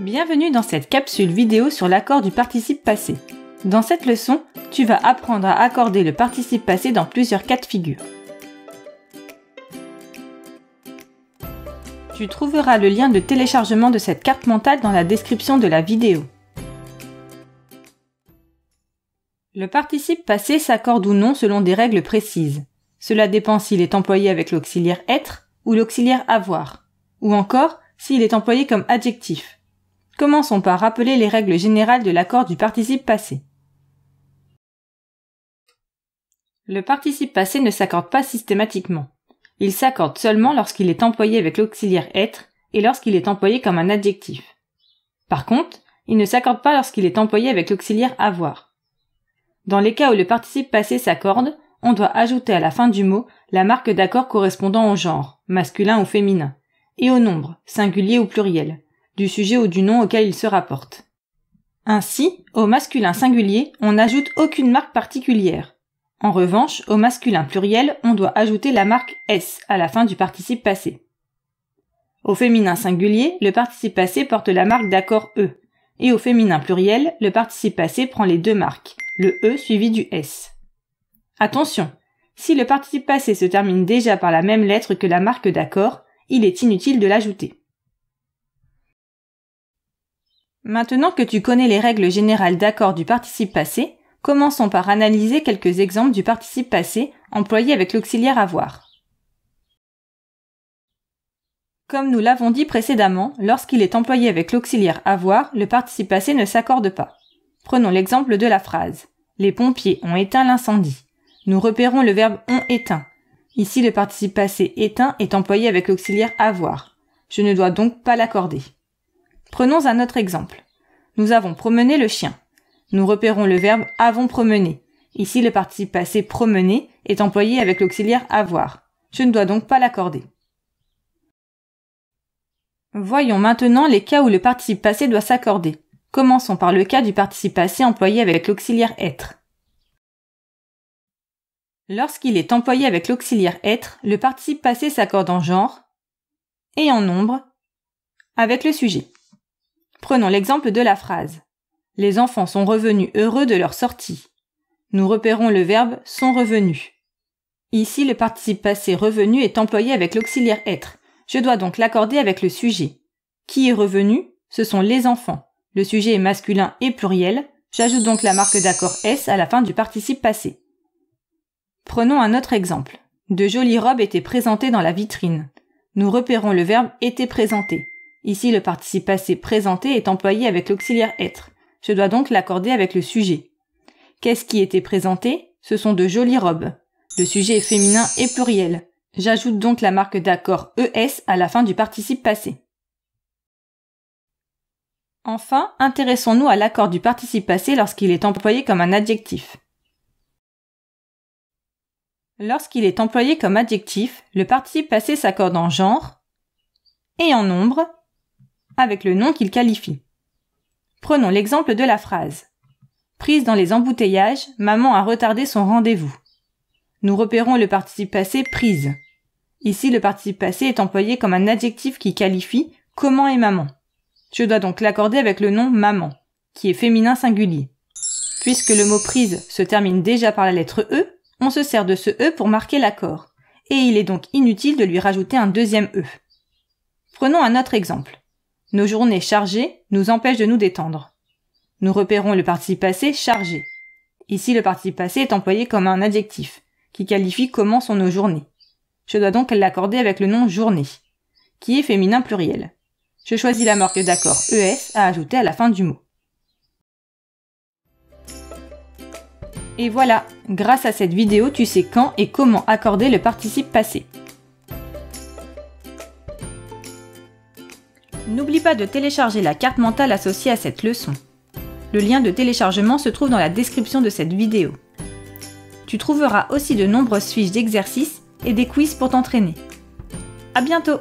Bienvenue dans cette capsule vidéo sur l'accord du participe passé. Dans cette leçon, tu vas apprendre à accorder le participe passé dans plusieurs cas de figure. Tu trouveras le lien de téléchargement de cette carte mentale dans la description de la vidéo. Le participe passé s'accorde ou non selon des règles précises. Cela dépend s'il est employé avec l'auxiliaire être ou l'auxiliaire avoir, ou encore s'il est employé comme adjectif. Commençons par rappeler les règles générales de l'accord du participe passé. Le participe passé ne s'accorde pas systématiquement. Il s'accorde seulement lorsqu'il est employé avec l'auxiliaire être et lorsqu'il est employé comme un adjectif. Par contre, il ne s'accorde pas lorsqu'il est employé avec l'auxiliaire avoir. Dans les cas où le participe passé s'accorde, on doit ajouter à la fin du mot la marque d'accord correspondant au genre, masculin ou féminin, et au nombre, singulier ou pluriel, du sujet ou du nom auquel il se rapporte. Ainsi, au masculin singulier, on n'ajoute aucune marque particulière. En revanche, au masculin pluriel, on doit ajouter la marque S à la fin du participe passé. Au féminin singulier, le participe passé porte la marque d'accord E. Et au féminin pluriel, le participe passé prend les deux marques, le E suivi du S. Attention, si le participe passé se termine déjà par la même lettre que la marque d'accord, il est inutile de l'ajouter. Maintenant que tu connais les règles générales d'accord du participe passé, commençons par analyser quelques exemples du participe passé employé avec l'auxiliaire avoir. Comme nous l'avons dit précédemment, lorsqu'il est employé avec l'auxiliaire avoir, le participe passé ne s'accorde pas. Prenons l'exemple de la phrase. Les pompiers ont éteint l'incendie. Nous repérons le verbe ont éteint. Ici, le participe passé éteint est employé avec l'auxiliaire avoir. Je ne dois donc pas l'accorder. Prenons un autre exemple. Nous avons promené le chien. Nous repérons le verbe avons promené. Ici, le participe passé promener est employé avec l'auxiliaire avoir. Je ne dois donc pas l'accorder. Voyons maintenant les cas où le participe passé doit s'accorder. Commençons par le cas du participe passé employé avec l'auxiliaire être. Lorsqu'il est employé avec l'auxiliaire être, le participe passé s'accorde en genre et en nombre avec le sujet. Prenons l'exemple de la phrase. Les enfants sont revenus heureux de leur sortie. Nous repérons le verbe sont revenus. Ici, le participe passé revenu est employé avec l'auxiliaire être. Je dois donc l'accorder avec le sujet. Qui est revenu Ce sont les enfants. Le sujet est masculin et pluriel. J'ajoute donc la marque d'accord S à la fin du participe passé. Prenons un autre exemple. De jolies robes étaient présentées dans la vitrine. Nous repérons le verbe était présenté. Ici, le participe passé présenté est employé avec l'auxiliaire être. Je dois donc l'accorder avec le sujet. Qu'est-ce qui était présenté Ce sont de jolies robes. Le sujet est féminin et pluriel. J'ajoute donc la marque d'accord ES à la fin du participe passé. Enfin, intéressons-nous à l'accord du participe passé lorsqu'il est employé comme un adjectif. Lorsqu'il est employé comme adjectif, le participe passé s'accorde en genre et en nombre avec le nom qu'il qualifie. Prenons l'exemple de la phrase. Prise dans les embouteillages, maman a retardé son rendez-vous. Nous repérons le participe passé prise. Ici, le participe passé est employé comme un adjectif qui qualifie comment est maman. Je dois donc l'accorder avec le nom maman, qui est féminin singulier. Puisque le mot prise se termine déjà par la lettre E, on se sert de ce E pour marquer l'accord, et il est donc inutile de lui rajouter un deuxième E. Prenons un autre exemple. Nos journées chargées nous empêchent de nous détendre. Nous repérons le participe passé chargé. Ici, le participe passé est employé comme un adjectif, qui qualifie comment sont nos journées. Je dois donc l'accorder avec le nom journée, qui est féminin pluriel. Je choisis la marque d'accord ES à ajouter à la fin du mot. Et voilà, grâce à cette vidéo, tu sais quand et comment accorder le participe passé. N'oublie pas de télécharger la carte mentale associée à cette leçon. Le lien de téléchargement se trouve dans la description de cette vidéo. Tu trouveras aussi de nombreuses fiches d'exercices et des quiz pour t'entraîner. À bientôt